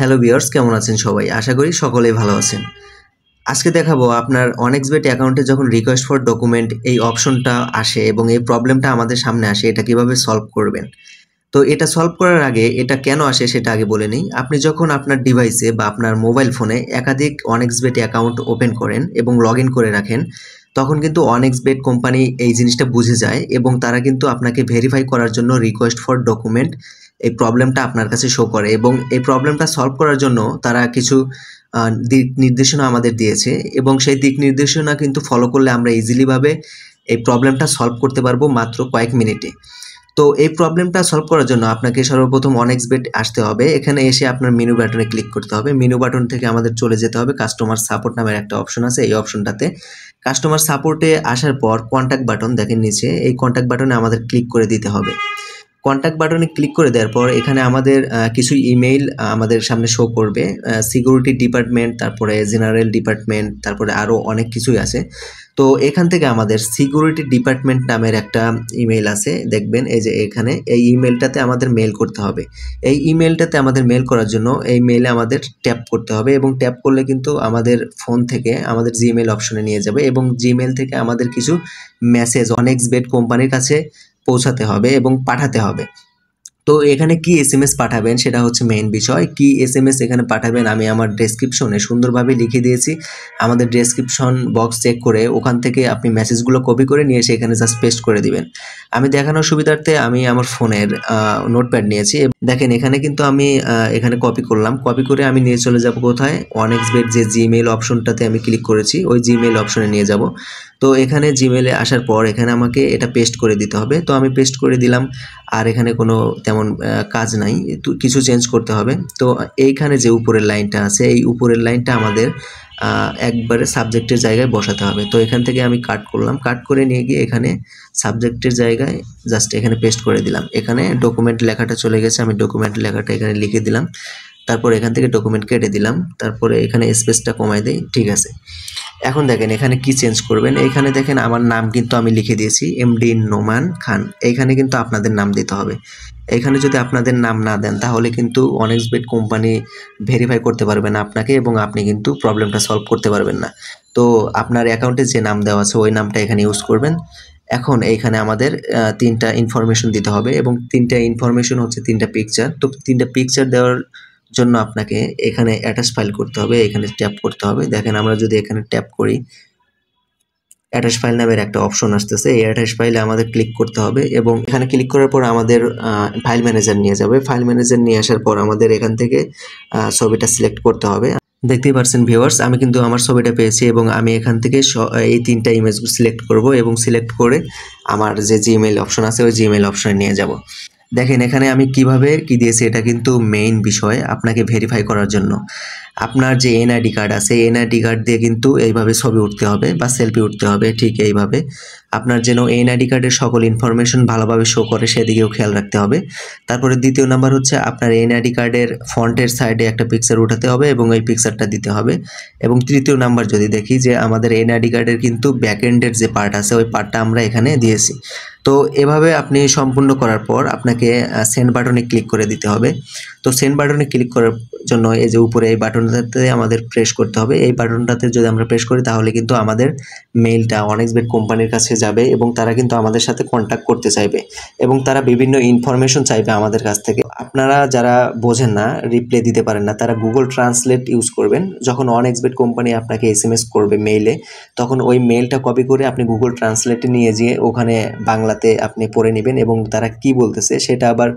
hello বিয়ার্স কেমন আছেন সবাই আশা করি সকলেই ভালো আছেন আজকে দেখাবো আপনার অনেক্সবেট অ্যাকাউন্টে যখন রিকোয়েস্ট ফর ডকুমেন্ট এই অপশনটা আসে এবং এই প্রবলেমটা আমাদের সামনে আসে এটা কিভাবে সলভ করবেন তো এটা সলভ করার আগে এটা কেন আসে সেটা আগে বলে নিই আপনি যখন আপনার ডিভাইসে বা আপনার মোবাইল ফোনে একাধিক অনেক্সবেট অ্যাকাউন্ট ওপেন করেন এবং লগ করে রাখেন তখন কিন্তু অনেক্সবেট কোম্পানি এই জিনিসটা বুঝে যায় এবং তারা কিন্তু আপনাকে ভেরিফাই করার জন্য রিকোয়েস্ট ফর ডকুমেন্ট এই প্রবলেমটা আপনার কাছে শো করে এবং এই প্রবলেমটা সলভ করার জন্য তারা কিছু দিক নির্দেশনা আমাদের দিয়েছে এবং সেই দিক নির্দেশনা কিন্তু ফলো করলে আমরা ইজিলিভাবে এই প্রবলেমটা সলভ করতে পারবো মাত্র কয়েক মিনিটে তো এই প্রবলেমটা সলভ করার জন্য আপনাকে সর্বপ্রথম অনেক্স বেট আসতে হবে এখানে এসে আপনার মেনু বাটনে ক্লিক করতে হবে মেনু বাটন থেকে আমাদের চলে যেতে হবে কাস্টমার সাপোর্ট নামের একটা অপশন আছে এই অপশনটাতে কাস্টমার সাপোর্টে আসার পর কন্ট্যাক্ট বাটন দেখেন নিচে এই কন্ট্যাক্ট বাটনে আমাদের ক্লিক করে দিতে হবে কন্ট্যাক্ট বাটনে ক্লিক করে দেওয়ার পর এখানে আমাদের কিছু ইমেইল আমাদের সামনে শো করবে সিকিউরিটি ডিপার্টমেন্ট তারপরে জেনারেল ডিপার্টমেন্ট তারপরে আরও অনেক কিছুই আছে তো এখান থেকে আমাদের সিকিউরিটি ডিপার্টমেন্ট নামের একটা ইমেইল আছে দেখবেন এই যে এখানে এই ইমেলটাতে আমাদের মেল করতে হবে এই ইমেলটাতে আমাদের মেল করার জন্য এই মেলে আমাদের ট্যাপ করতে হবে এবং ট্যাপ করলে কিন্তু আমাদের ফোন থেকে আমাদের জিমেল অপশনে নিয়ে যাবে এবং জিমেল থেকে আমাদের কিছু মেসেজ অনেক বেড কোম্পানির কাছে পৌঁছাতে হবে এবং পাঠাতে হবে তো এখানে কি এস এম এস পাঠাবেন সেটা হচ্ছে মেইন বিষয় কি এস এম এস এখানে পাঠাবেন আমি আমার ডেসক্রিপশনে সুন্দরভাবে লিখে দিয়েছি আমাদের ডেসক্রিপশন বক্স চেক করে ওখান থেকে আপনি মেসেজগুলো কপি করে নিয়ে এসে এখানে জাস্ট পেস্ট করে দিবেন আমি দেখানোর সুবিধার্থে আমি আমার ফোনের নোটপ্যাড নিয়েছি দেখেন এখানে কিন্তু আমি এখানে কপি করলাম কপি করে আমি নিয়ে চলে যাব কোথায় ওয়ান বেড যে জিমেল অপশনটাতে আমি ক্লিক করেছি ওই জিমেল অপশনে নিয়ে যাব তো এখানে জিমেলে আসার পর এখানে আমাকে এটা পেস্ট করে দিতে হবে তো আমি পেস্ট করে দিলাম আর এখানে কোনো তেমন কাজ নাই কিছু চেঞ্জ করতে হবে তো এইখানে যে উপরের লাইনটা আছে এই উপরের লাইনটা আমাদের একবারে সাবজেক্টের জায়গায় বসাতে হবে তো এখান থেকে আমি কাট করলাম কাট করে নিয়ে গিয়ে এখানে সাবজেক্টের জায়গায় জাস্ট এখানে পেস্ট করে দিলাম এখানে ডকুমেন্ট লেখাটা চলে গেছে আমি ডকুমেন্ট লেখাটা এখানে লিখে দিলাম তারপর এখান থেকে ডকুমেন্ট কেটে দিলাম তারপরে এখানে স্পেসটা কমাই দিই ঠিক আছে এখন দেখেন এখানে কি চেঞ্জ করবেন এখানে দেখেন আমার নাম কিন্তু আমি লিখে দিয়েছি এমডি নোমান খান এখানে কিন্তু আপনাদের নাম দিতে হবে এখানে যদি আপনাদের নাম না দেন তাহলে কিন্তু অনেক্সবেট কোম্পানি ভেরিফাই করতে পারবে না আপনাকে এবং আপনি কিন্তু প্রবলেমটা সলভ করতে পারবেন না তো আপনার অ্যাকাউন্টে যে নাম দেওয়া আছে ওই নামটা এখানে ইউজ করবেন এখন এইখানে আমাদের তিনটা ইনফরমেশন দিতে হবে এবং তিনটা ইনফরমেশন হচ্ছে তিনটা পিকচার তো তিনটা পিকচার দেওয়ার জন্য আপনাকে এখানে অ্যাটাচ ফাইল করতে হবে এখানে ট্যাপ করতে হবে দেখেন আমরা যদি এখানে ট্যাপ করি অ্যাটাচ ফাইল নামের একটা অপশন আসতেছে এই অ্যাটাচ ফাইলে আমাদের ক্লিক করতে হবে এবং এখানে ক্লিক করার পর আমাদের ফাইল ম্যানেজার নিয়ে যাবে ফাইল ম্যানেজার নিয়ে আসার পর আমাদের এখান থেকে ছবিটা সিলেক্ট করতে হবে দেখতেই পারছেন ভিউয়ার্স আমি কিন্তু আমার ছবিটা পেয়েছি এবং আমি এখান থেকে এই তিনটা ইমেজ সিলেক্ট করব এবং সিলেক্ট করে আমার যে জিমেইল অপশন আছে ওই জিমেইল অপশনে নিয়ে যাব দেখেন এখানে আমি কিভাবে কি দিয়েছি এটা কিন্তু মেইন বিষয় আপনাকে ভেরিফাই করার জন্য আপনার যে এনআইডি কার্ড আছে এনআইডি কার্ড দিয়ে কিন্তু এইভাবে ছবি উঠতে হবে বা সেলফি উঠতে হবে ঠিক এইভাবে আপনার যেন এনআইডি কার্ডের সকল ইনফরমেশন ভালোভাবে শো করে সেদিকেও খেয়াল রাখতে হবে তারপরে দ্বিতীয় নাম্বার হচ্ছে আপনার এনআইডি কার্ডের ফন্টের সাইডে একটা পিকচার উঠাতে হবে এবং এই পিকচারটা দিতে হবে এবং তৃতীয় নাম্বার যদি দেখি যে আমাদের এনআইডি কার্ডের কিন্তু ব্যাকএন্ডের যে পার্ট আছে ওই পার্টটা আমরা এখানে দিয়েছি তো এভাবে আপনি সম্পূর্ণ করার পর আপনাকে সেন্ড বাটনে ক্লিক করে দিতে হবে তো সেন্ড বাটনে ক্লিক করার জন্য এই যে উপরে এই বাটন বাটনটাতে আমাদের প্রেস করতে হবে এই বাটনটাতে যদি আমরা প্রেস করি তাহলে কিন্তু আমাদের মেইলটা অনেকসবেট কোম্পানির কাছে যাবে এবং তারা কিন্তু আমাদের সাথে কন্ট্যাক্ট করতে চাইবে এবং তারা বিভিন্ন ইনফরমেশন চাইবে আমাদের কাছ থেকে আপনারা যারা বোঝেন না রিপ্লাই দিতে পারেন না তারা গুগল ট্রান্সলেট ইউজ করবেন যখন অনএক্সবেট কোম্পানি আপনাকে এস এম এস করবে মেইলে তখন ওই মেইলটা কপি করে আপনি গুগল ট্রান্সলেটে নিয়ে যেয়ে ওখানে বাংলাতে আপনি পড়ে নেবেন এবং তারা কি বলতেছে সেটা আবার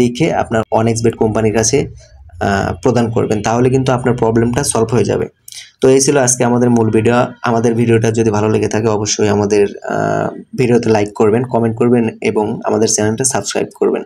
লিখে আপনার বেড কোম্পানির কাছে প্রদান করবেন তাহলে কিন্তু আপনার প্রবলেমটা সলভ হয়ে যাবে তো এই ছিল আজকে আমাদের মূল ভিডিও আমাদের ভিডিওটা যদি ভালো লেগে থাকে অবশ্যই আমাদের ভিডিওতে লাইক করবেন কমেন্ট করবেন এবং আমাদের চ্যানেলটা সাবস্ক্রাইব করবেন